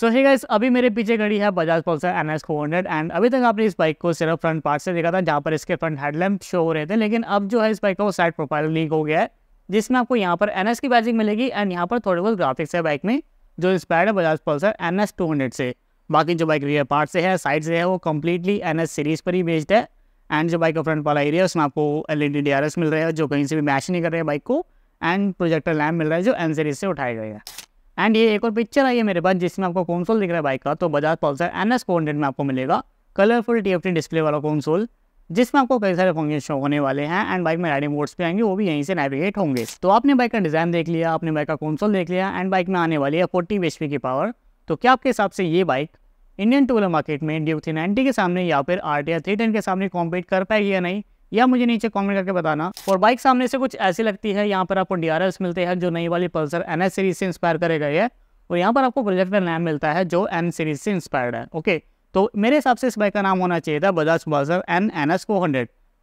सो ही guys अभी मेरे पीछे खड़ी है Bajaj Pulsar N S four hundred and अभी तक आपने इस बाइक को सिर्फ फ्रंट पार्ट से देखा था जहाँ पर इसके फ्रंट हेडलैम्प शो हो रहे थे लेकिन अब जो है इस बाइक का वो साइड प्रोफाइल लीक हो गया है जिसमें आपको यहाँ पर एन की बैजिंग मिलेगी एंड यहाँ पर थोड़े बहुत ग्राफिक्स है बाइक में जो इंस्पायर्ड है Bajaj Pulsar N S two hundred से बाकी जो बाइक रियर पार्ट से है साइड से है वो कम्प्लीटली एन एस सीरीज पर ही बेस्ड है एंड जो बाइक का फ्रंट वाला एरिया उसमें आपको L E D D R S मिल रहा है जो कहीं से भी मैच नहीं कर रहे हैं बाइक को एंड प्रोजेक्टर लैम्प मिल रहा है जो एन सीरीज से उठाए गए हैं एंड ये एक और पिक्चर आई है मेरे पास जिसमें आपको कौनसोल दिख रहा है बाइक का तो बजाज पल्सर एन एस में आपको मिलेगा कलरफुल टी डिस्प्ले वाला कौनसोल जिसमें आपको कई सारे फंक्शन शो होने वाले हैं एंड बाइक में राइडिंग मोड्स पे आएंगे वो भी यहीं से नेविगेट होंगे तो आपने बाइक का डिज़ाइन देख लिया आपने बाइक का कौनसोल देख लिया एंड बाइक में आने वाली है फोर्टी बी की पावर तो क्या आपके हिसाब से ये बाइक इंडियन टू मार्केट में डी थ्री के सामने या फिर R T R three ten के सामने कॉम्पीट कर पाएगी या नहीं या मुझे नीचे कमेंट करके बताना और बाइक सामने से कुछ ऐसी लगती है यहाँ पर आपको डी मिलते हैं जो नई वाली पल्सर एन सीरीज से इंस्पायर करे गए है और यहाँ पर आपको प्रोजेक्टर नैम मिलता है जो एन सीरीज से इंस्पायर्ड है ओके तो मेरे हिसाब से इस बाइक का नाम होना चाहिए था Bajaj Pulsar N N S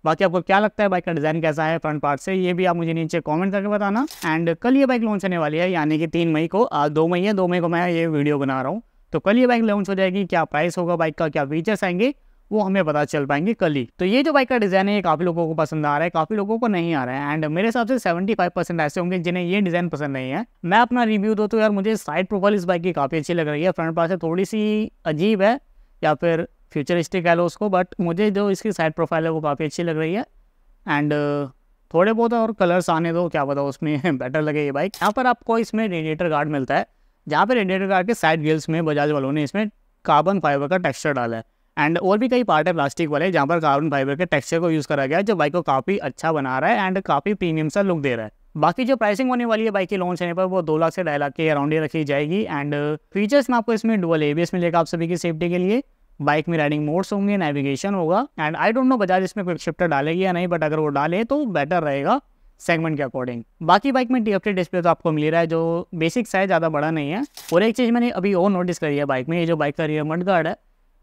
बाकी आपको क्या लगता है बाइक का डिज़ाइन कैसा है फ्रंट पार्ट से ये भी आप मुझे नीचे कमेंट करके बताना एंड कल ये बाइक लॉन्च होने वाली है यानी कि तीन मई को आज दो मई है दो मई को मैं ये वीडियो बना रहा हूँ तो कल ये बाइक लॉन्च हो जाएगी क्या प्राइस होगा बाइक का क्या फीचर्स आएंगे वो हमें पता चल पाएंगे कल ही तो ये जो बाइक का डिज़ाइन है ये काफ़ी लोगों को पसंद आ रहा है काफ़ी लोगों को नहीं आ रहा है एंड मेरे हिसाब से 75 परसेंट ऐसे होंगे जिन्हें ये डिज़ाइन पसंद नहीं है मैं अपना रिव्यू दो तो यार मुझे साइड प्रोफाइल इस बाइक की काफ़ी अच्छी लग रही है फ्रंट पास से थोड़ी सी अजीब है या फिर फ्यूचरिस्टिक कह लो उसको बट मुझे जो इसकी साइड प्रोफाइल है वो काफ़ी अच्छी लग रही है एंड थोड़े बहुत और कलर्स आने दो क्या बताओ उसमें बेटर लगे ये बाइक यहाँ पर आपको इसमें रेडिएटर गार्ड मिलता है जहाँ पर रेडिएटर गार्ड के साइड गिल्स में बजाज वालों ने इसमें कार्बन फाइबर का टेक्सचर डाला है एंड और भी कई पार्ट है प्लास्टिक वाले जहाँ पर कार्बन फाइबर के टेक्सचर को यूज़ करा गया है जो बाइक को काफ़ी अच्छा बना रहा है एंड काफ़ी प्रीमियम सा लुक दे रहा है बाकी जो प्राइसिंग होने वाली है बाइक की लॉन्च होने पर वो दो लाख से ढाई लाख के अराउंड ही रखी जाएगी एंड फीचर्स में आपको इसमें डुअल ए मिलेगा आप सभी की सेफ्टी के लिए बाइक में राइडिंग मोड्स होंगे नेविगेशन होगा and I don't know Bajaj इसमें क्विक शिफ्टर डालेगी या नहीं बट अगर वो डाले तो बेटर रहेगा सेगमेंट के अकॉर्डिंग बाकी बाइक में टी डिस्प्ले तो आपको मिल रहा है जो बेसिक साइज ज़्यादा बड़ा नहीं है और एक चीज़ मैंने अभी और नोटिस करी है बाइक में ये जो बाइक का रियर मड गार्ड है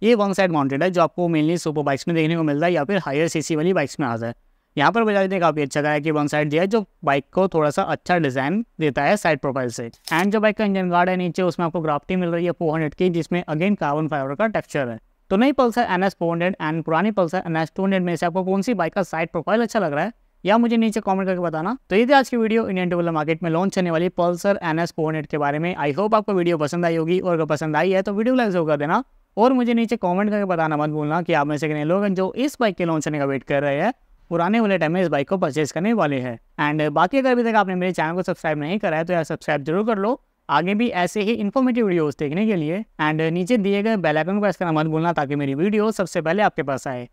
ये वन साइड माउंटेड है जो आपको मेनली सुपर बाइक्स में देखने को मिलता है या फिर हायर सीसी वाली बाइक्स में आता है यहाँ पर बजाज ने काफ़ी अच्छा कहा कि वन साइड दिया है जो बाइक को थोड़ा सा अच्छा डिज़ाइन देता है साइड प्रोफाइल से एंड जो बाइक का इंजन गार्ड है नीचे उसमें आपको ग्राफ्टी मिल रही है फोर हंड्रेड की जिसमें अगेन कार्बन फाइबर का टेक्सचर है तो नई Pulsar N S four hundred and पुरानी Pulsar N S two hundred में से आपको कौन सी बाइक का साइड प्रोफाइल अच्छा लग रहा है या मुझे नीचे कमेंट करके बताना तो ये आज की वीडियो इंडियन टूबल मार्केट में लॉन्च होने वाली Pulsar N S four hundred के बारे में आई होप आपको वीडियो पसंद आई होगी और अगर पसंद आई है तो वीडियो लाइक जरूर कर देना और मुझे नीचे कमेंट करके बताना मत भूलना कि आप में से कितने लोग हैं जो इस बाइक के लॉन्च होने का वेट कर रहे हैं पुराने वाले टाइम में इस बाइक को परचेज करने वाले हैं एंड बाकी अगर अभी तक आपने मेरे चैनल को सब्सक्राइब नहीं करा है तो यार सब्सक्राइब जरूर कर लो आगे भी ऐसे ही इन्फॉर्मेटिव वीडियोज़ देखने के लिए एंड नीचे दिए गए बेलाइकन को प्रेस करना मत भूलना ताकि मेरी वीडियो सबसे पहले आपके पास आए